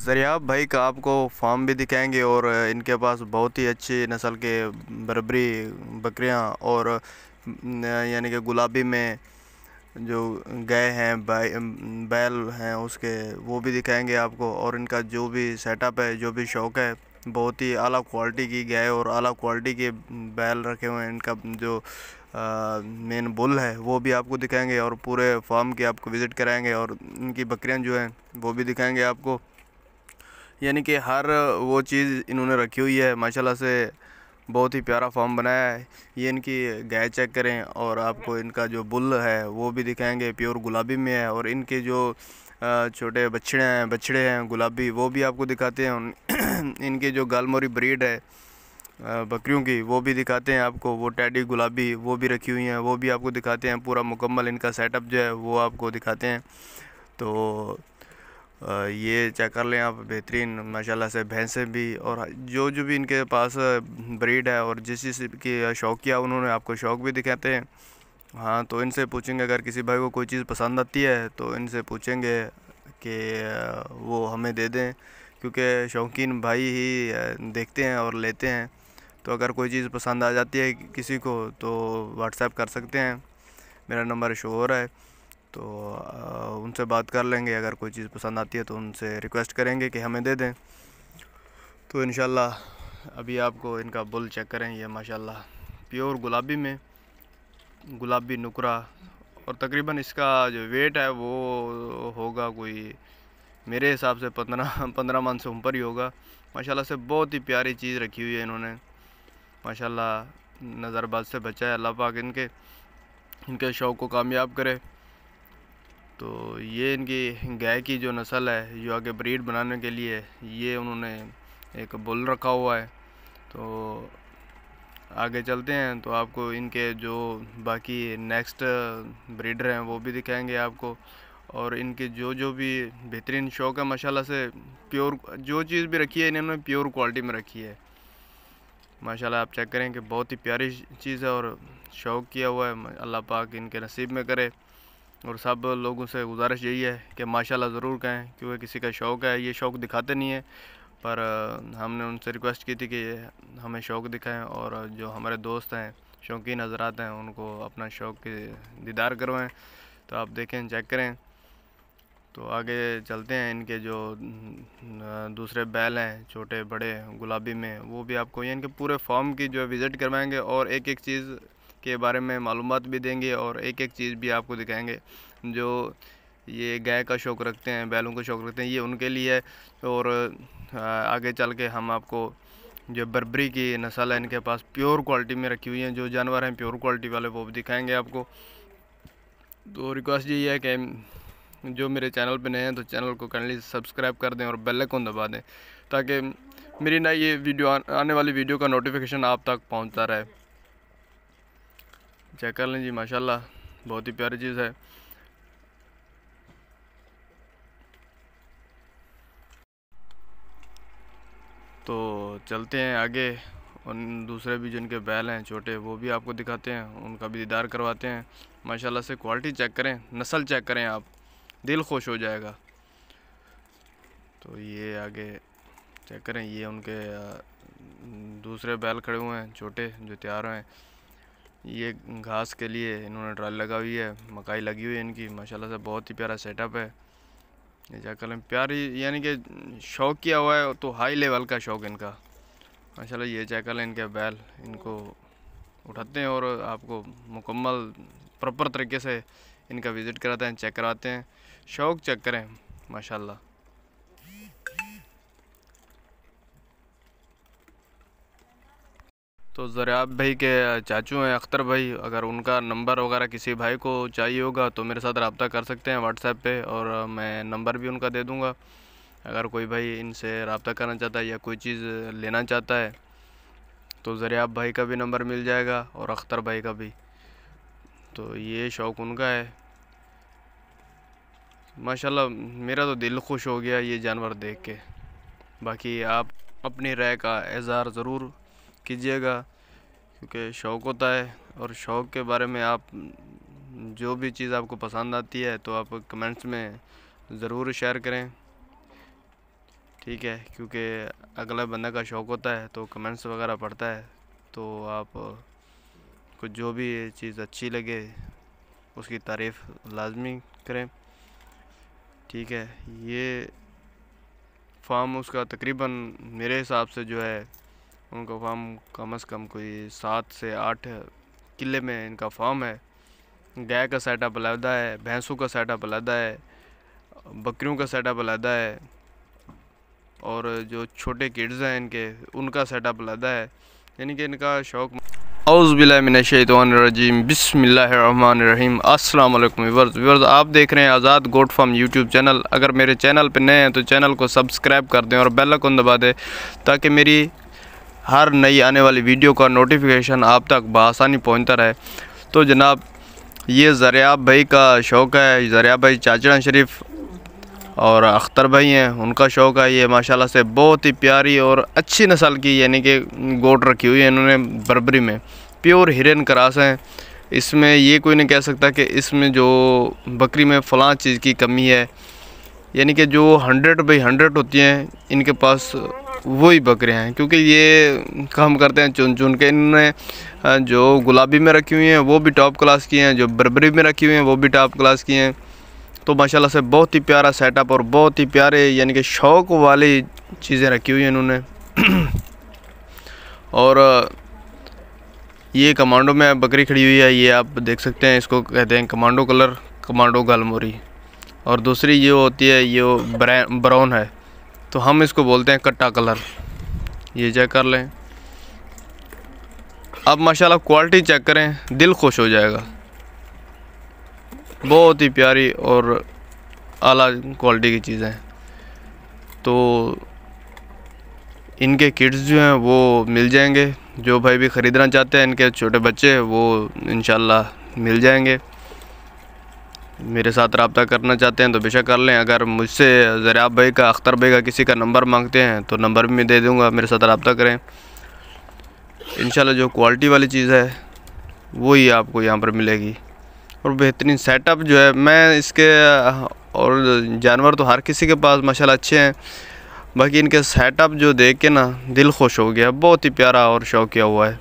ज़रियाब भाई का आपको फार्म भी दिखाएंगे और इनके पास बहुत ही अच्छी नस्ल के बरबरी बकरियां और यानी कि गुलाबी में जो गए हैं बैल हैं उसके वो भी दिखाएंगे आपको और इनका जो भी सेटअप है जो भी शौक़ है बहुत ही अला क्वालिटी की गाय और अला क्वालिटी के बैल रखे हुए हैं इनका जो मेन बुल है वो भी आपको दिखाएंगे और पूरे फार्म की आपको विज़िट कराएंगे और इनकी बकरियां जो हैं वो भी दिखाएंगे आपको यानी कि हर वो चीज़ इन्होंने रखी हुई है माशाल्लाह से बहुत ही प्यारा फॉर्म बनाया है ये इनकी गाय चेक करें और आपको इनका जो बुल है वो भी दिखाएंगे प्योर गुलाबी में है और इनके जो छोटे बछड़े हैं बछड़े हैं गुलाबी वो भी आपको दिखाते हैं इनके जो गालमोरी ब्रीड है बकरियों की वो भी दिखाते हैं आपको वो टैडी गुलाबी वो भी रखी हुई हैं वो भी आपको दिखाते हैं पूरा मुकम्मल इनका सेटअप जो है वो आपको दिखाते हैं तो ये चेक कर लें आप बेहतरीन माशाल्लाह से भैंसें भी और जो जो भी इनके पास ब्रीड है और जिस जिस की शौक किया उन्होंने आपको शौक भी दिखाते हैं हाँ तो इनसे पूछेंगे अगर किसी भाई को कोई चीज़ पसंद आती है तो इनसे पूछेंगे कि वो हमें दे दें क्योंकि शौकीन भाई ही देखते हैं और लेते हैं तो अगर कोई चीज़ पसंद आ जाती है किसी को तो व्हाट्सएप कर सकते हैं मेरा नंबर शोर है तो उनसे बात कर लेंगे अगर कोई चीज़ पसंद आती है तो उनसे रिक्वेस्ट करेंगे कि हमें दे दें तो इन अभी आपको इनका बुल चेक करें ये माशाल्लाह प्योर गुलाबी में गुलाबी नुकरा और तकरीबन इसका जो वेट है वो होगा कोई मेरे हिसाब से पंद्रह पंद्रह मन से ऊपर ही होगा माशाल्लाह से बहुत ही प्यारी चीज़ रखी हुई है इन्होंने माशाल्लाह नज़रबाज से बचा है अल्लाह पाक इनके इनके शौक़ को कामयाब करे तो ये इनकी गाय की जो नस्ल है जो आगे ब्रीड बनाने के लिए ये उन्होंने एक बुल रखा हुआ है तो आगे चलते हैं तो आपको इनके जो बाकी नेक्स्ट ब्रीडर हैं वो भी दिखाएंगे आपको और इनके जो जो भी बेहतरीन शौक है माशाल्लाह से प्योर जो चीज़ भी रखी है इन्होंने प्योर क्वालिटी में रखी है माशाल्लाह आप चेक करें कि बहुत ही प्यारी चीज़ है और शौक किया हुआ है अल्लाह पाक इनके नसीब में करे और सब लोगों से गुजारिश यही है कि माशाल्लाह ज़रूर कहें क्योंकि किसी का शौक़ है ये शौक़ दिखाते नहीं है पर हमने उनसे रिक्वेस्ट की थी कि हमें शौक़ दिखाएं और जो हमारे दोस्त हैं शौकीन हजरात हैं उनको अपना शौक़ के दीदार करवाएं तो आप देखें चेक करें तो आगे चलते हैं इनके जो दूसरे बैल हैं छोटे बड़े गुलाबी में वो भी आपको ये इनके पूरे फॉर्म की जो है विज़िट करवाएँगे और एक एक चीज़ के बारे में मालूम भी देंगे और एक एक चीज़ भी आपको दिखाएंगे जो ये गाय का शौक़ रखते हैं बैलों का शौक़ रखते हैं ये उनके लिए है और आगे चल के हम आपको जो बर्बरी की नस्ल है इनके पास प्योर क्वालिटी में रखी हुई हैं जो जानवर हैं प्योर क्वालिटी वाले वो भी दिखाएंगे आपको तो रिक्वेस्ट यही है कि जो मेरे चैनल पे नए हैं तो चैनल को काइंडली सब्सक्राइब कर दें और बेल आइकन दबा दें ताकि मेरी ना ये वीडियो आने वाली वीडियो का नोटिफिकेशन आप तक पहुंचता रहे चेक कर लें जी माशाल्लाह बहुत ही प्यारी चीज़ है तो चलते हैं आगे उन दूसरे भी जिनके बैल हैं छोटे वो भी आपको दिखाते हैं उनका भी दीदार करवाते हैं माशाल्लाह से क्वालिटी चेक करें नस्ल चेक करें आप दिल खुश हो जाएगा तो ये आगे चेक करें ये उनके दूसरे बैल खड़े हुए हैं छोटे जो तैयार हैं ये घास के लिए इन्होंने ड्रल लगा हुई है मकाई लगी हुई है इनकी माशाल्लाह से बहुत ही प्यारा सेटअप है ये जाकर प्यारी यानी कि शौक किया हुआ है तो हाई लेवल का शौक इनका माशाल्लाह ये चैकल है इनके बैल इनको उठाते हैं और आपको मुकम्मल प्रॉपर तरीके से इनका विज़िट कराते हैं चेक कराते हैं शौक चेक करें माशाल्लाह तो ज़रयाब भाई के चाचू हैं अख्तर भाई अगर उनका नंबर वगैरह किसी भाई को चाहिए होगा तो मेरे साथ रबता कर सकते हैं व्हाट्सएप पे और मैं नंबर भी उनका दे दूँगा अगर कोई भाई इनसे रबता करना चाहता है या कोई चीज़ लेना चाहता है तो ज़रयाब भाई का भी नंबर मिल जाएगा और अख्तर भाई का भी तो ये शौक़ उनका है माशाल्लाह मेरा तो दिल खुश हो गया ये जानवर देख के बाकी आप अपनी राय का इजहार ज़रूर कीजिएगा क्योंकि शौक़ होता है और शौक़ के बारे में आप जो भी चीज़ आपको पसंद आती है तो आप कमेंट्स में ज़रूर शेयर करें ठीक है क्योंकि अगला बंदा का शौक़ होता है तो कमेंट्स वगैरह पढ़ता है तो आप को जो भी चीज़ अच्छी लगे उसकी तारीफ़ लाजमी करें ठीक है ये फॉर्म उसका तकरीबन मेरे हिसाब से जो है उनका फार्म कम से कम कोई सात से आठ किले में इनका फार्म है गाय का सेटअप अलहदा है भैंसों का सेटअप अलहदा है बकरियों का सेटअप अलहदा है और जो छोटे किड्स हैं इनके उनका सेटअप अलहदा है यानी कि इनका शौक अउज़बिलमिनशैतरजीम बसमीम अल्लाम आप देख रहे हैं Azad goat farm YouTube channel अगर मेरे चैनल पर नए हैं तो चैनल को सब्सक्राइब कर दें और बेल आइकन दबा दें ताकि मेरी हर नई आने वाली वीडियो का नोटिफिकेशन आप तक बसानी पहुँचता रहे तो जनाब ये ज़रियाब भाई का शौक़ है ज़रियाब भाई चाचड़ा शरीफ और अख्तर भाई हैं उनका शौक़ है ये माशाल्लाह से बहुत ही प्यारी और अच्छी नस्ल की यानी कि गोट रखी हुई है इन्होंने बरबरी में प्योर हिरन करास हैं इसमें ये कोई नहीं कह सकता कि इसमें जो बकरी में फ़लाँ चीज़ की कमी है यानी कि जो हंड्रेड बाई हंड्रेड होती हैं इनके पास वही बकरे हैं क्योंकि ये हम करते हैं चुन चुन के इन्होंने जो गुलाबी में रखी हुई हैं वो भी टॉप क्लास की हैं जो बरबरी में रखी हुई हैं वो भी टॉप क्लास की हैं तो माशाल्लाह से बहुत ही प्यारा सेटअप और बहुत ही प्यारे यानी कि शौक वाली चीज़ें रखी हुई हैं इन्होंने और ये कमांडो में बकरी खड़ी हुई है ये आप देख सकते हैं इसको कहते हैं कमांडो कलर कमांडो गालमोरी और दूसरी ये होती है ये ब्राउन है तो हम इसको बोलते हैं कट्टा कलर ये चेक कर लें अब माशाल्लाह क्वालिटी चेक करें दिल खुश हो जाएगा बहुत ही प्यारी और आला क्वालिटी की चीज़ें हैं तो इनके किड्स जो हैं वो मिल जाएंगे जो भाई भी ख़रीदना चाहते हैं इनके छोटे बच्चे वो इन मिल जाएंगे मेरे साथ रबता करना चाहते हैं तो बेशक कर लें अगर मुझसे ज़रियाब भाई का अख्तर भाई का किसी का नंबर मांगते हैं तो नंबर भी मैं दे दूँगा मेरे साथ रबता करें इन जो क्वालिटी वाली चीज़ है वही आपको यहाँ पर मिलेगी और बेहतरीन सेटअप जो है मैं इसके और जानवर तो हर किसी के पास माशाल्लाह अच्छे हैं बाकी इनके सेटअप जो देख के ना दिल खुश हो गया बहुत ही प्यारा और शौकिया हुआ है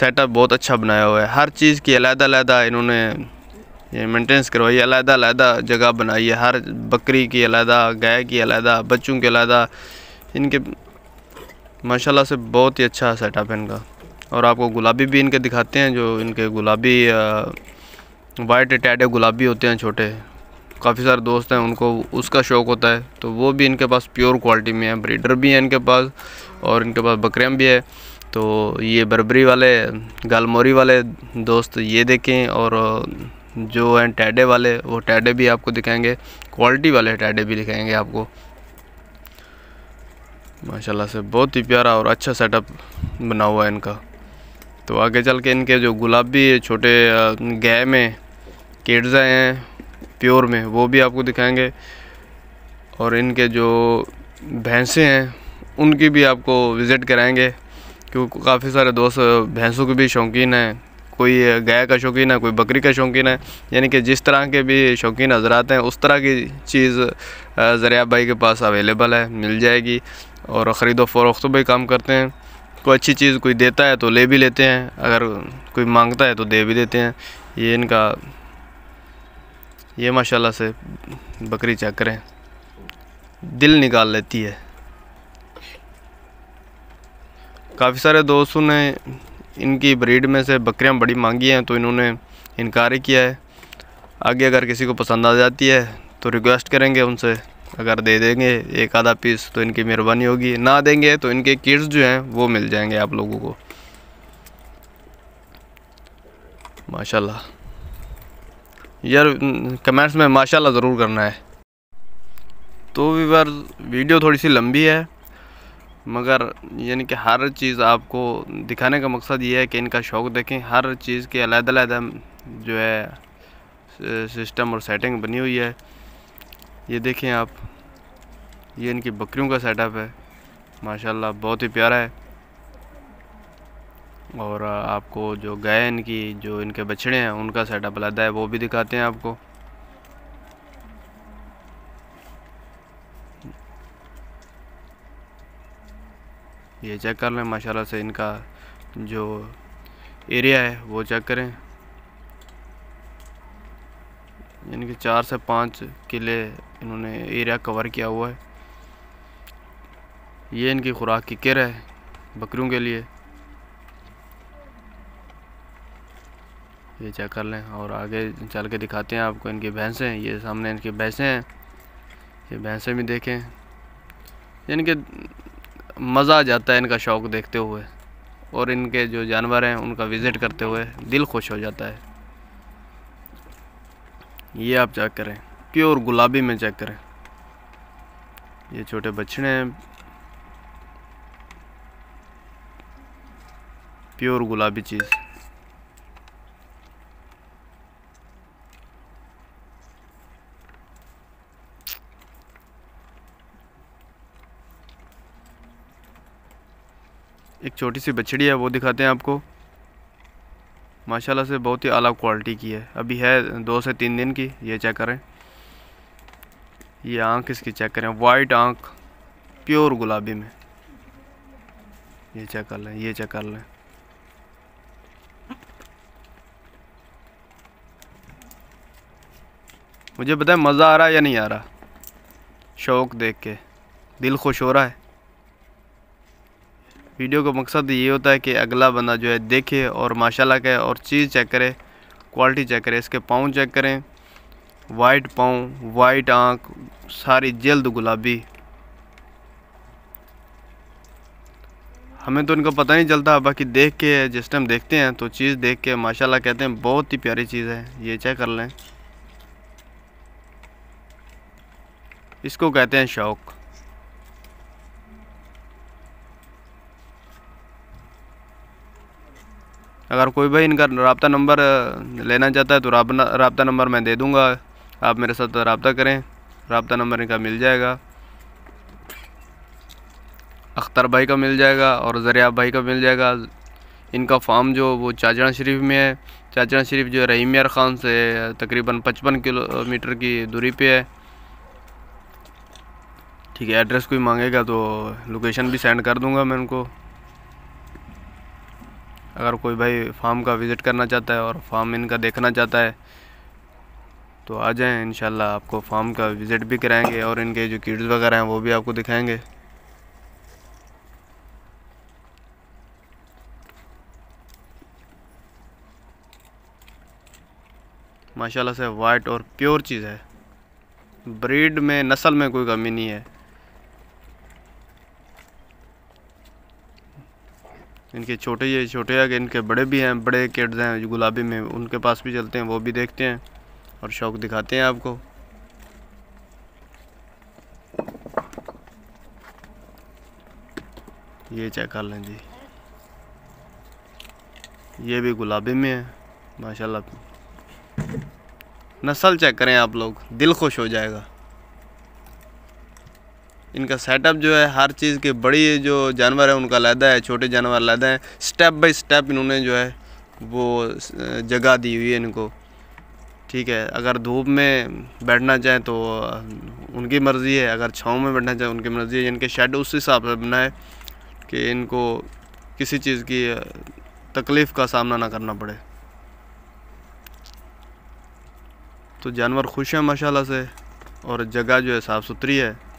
सेटअप बहुत अच्छा बनाया हुआ है हर चीज़ की अलहदा अलहदा इन्होंने ये मेंटेनेंस करवाइए अलहदा अलहदा जगह बनाइए हर बकरी की अलहदा गाय की अलहदा बच्चों के अलहदा इनके माशाल्लाह से बहुत ही अच्छा सेटअप है इनका और आपको गुलाबी भी इनके दिखाते हैं जो इनके गुलाबी वाइट टैडे गुलाबी होते हैं छोटे काफ़ी सारे दोस्त हैं उनको उसका शौक़ होता है तो वो भी इनके पास प्योर क्वालिटी में है ब्रीडर भी हैं इनके पास और इनके पास बकरियाँ भी है तो ये बरबरी वाले गालमोरी वाले दोस्त ये देखें और जो हैं टैडे वाले वो टैडे भी आपको दिखाएंगे क्वालिटी वाले टैडे भी दिखाएंगे आपको माशाल्लाह से बहुत ही प्यारा और अच्छा सेटअप बना हुआ है इनका तो आगे चल के इनके जो गुलाबी छोटे गए में केड्जा हैं प्योर में वो भी आपको दिखाएंगे और इनके जो भैंसें हैं उनकी भी आपको विज़िट कराएंगे क्योंकि काफ़ी सारे दोस्त भैंसों के भी शौकीन हैं कोई गाय का शौकीन है कोई बकरी का शौकीन है यानी कि जिस तरह के भी शौकीन हजरात हैं उस तरह की चीज़ ज़रिया भाई के पास अवेलेबल है मिल जाएगी और ख़रीदो फरोख्त तो भी काम करते हैं कोई अच्छी चीज़ कोई देता है तो ले भी लेते हैं अगर कोई मांगता है तो दे भी देते हैं ये इनका ये माशाल्लाह से बकरी चेक करें दिल निकाल लेती है काफ़ी सारे दोस्तों ने इनकी ब्रीड में से बकरियाँ बड़ी मांगी हैं तो इन्होंने इनकार किया है आगे अगर किसी को पसंद आ जाती है तो रिक्वेस्ट करेंगे उनसे अगर दे देंगे एक आधा पीस तो इनकी मेहरबानी होगी ना देंगे तो इनके किड्स जो हैं वो मिल जाएंगे आप लोगों को माशाल्लाह यार कमेंट्स में माशाल्लाह ज़रूर करना है तो वीवर वीडियो थोड़ी सी लंबी है मगर यानी कि हर चीज़ आपको दिखाने का मकसद ये है कि इनका शौक़ देखें हर चीज़ के अलग-अलग जो है सिस्टम और सेटिंग बनी हुई है ये देखें आप ये इनकी बकरियों का सेटअप है माशाल्लाह बहुत ही प्यारा है और आपको जो गाय इनकी जो इनके बछड़े हैं उनका सेटअप अलग है वो भी दिखाते हैं आपको ये चेक कर लें माशाल्लाह से इनका जो एरिया है वो चेक करें यानी कि चार से पाँच किले इन्होंने एरिया कवर किया हुआ है ये इनकी खुराक की किर है बकरियों के लिए ये चेक कर लें और आगे चल के दिखाते हैं आपको इनकी भैंसें ये सामने इनकी भैंसें हैं ये भैंसें भी देखें इनके मज़ा आ जाता है इनका शौक़ देखते हुए और इनके जो जानवर हैं उनका विज़िट करते हुए दिल खुश हो जाता है ये आप चेक करें प्योर गुलाबी में चेक करें ये छोटे बछड़े हैं प्योर गुलाबी चीज़ एक छोटी सी बछड़ी है वो दिखाते हैं आपको माशाल्लाह से बहुत ही अलग क्वालिटी की है अभी है दो से तीन दिन की ये चेक करें ये आंख इसकी चेक करें वाइट आंख प्योर गुलाबी में ये चेक कर लें ये चेक कर लें मुझे बताएं मज़ा आ रहा है या नहीं आ रहा शौक देख के दिल खुश हो रहा है वीडियो का मकसद ये होता है कि अगला बंदा जो है देखे और माशाल्लाह कहे और चीज़ चेक करे क्वालिटी चेक करे इसके पाँव चेक करें वाइट पाँव वाइट आँख सारी जल्द गुलाबी हमें तो इनका पता नहीं चलता बाकी देख के जिस टाइम देखते हैं तो चीज़ देख के माशाल्लाह कहते हैं बहुत ही प्यारी चीज़ है ये चेक कर लें इसको कहते हैं शौक़ अगर कोई भाई इनका रबता नंबर लेना चाहता है तो रबता नंबर मैं दे दूँगा आप मेरे साथ रबता करें रबता नंबर इनका मिल जाएगा अख्तर भाई का मिल जाएगा और ज़रिया भाई का मिल जाएगा इनका फार्म जो वो चाचना शरीफ में है चाचड़ा शरीफ जो रहीम यार ख़ान से तकरीबन पचपन किलोमीटर की दूरी पे है ठीक है एड्रेस कोई मांगेगा तो लोकेशन भी सेंड कर दूंगा मैं उनको अगर कोई भाई फार्म का विज़िट करना चाहता है और फार्म इनका देखना चाहता है तो आ जाएं इन आपको फार्म का विज़िट भी कराएंगे और इनके जो किड्स वगैरह हैं वो भी आपको दिखाएंगे माशाल्लाह से वाइट और प्योर चीज़ है ब्रीड में नस्ल में कोई कमी नहीं है इनके छोटे ये छोटे आगे इनके बड़े भी हैं बड़े किड्स हैं जो गुलाबी में उनके पास भी चलते हैं वो भी देखते हैं और शौक दिखाते हैं आपको ये चेक कर लें जी ये भी गुलाबी में है माशाल्लाह नस्ल चेक करें आप लोग दिल खुश हो जाएगा इनका सेटअप जो है हर चीज़ के बड़ी जो जानवर है उनका लहदा है छोटे जानवर लहदा हैं स्टेप बाई स्टेप इन्होंने जो है वो जगह दी हुई है इनको ठीक है अगर धूप में बैठना चाहें तो उनकी मर्ज़ी है अगर छाँव में बैठना चाहें उनकी मर्ज़ी है इनके शेड उस हिसाब से बनाए कि इनको किसी चीज़ की तकलीफ़ का सामना ना करना पड़े तो जानवर खुश हैं माशाल्लाह से और जगह जो है साफ़ सुथरी है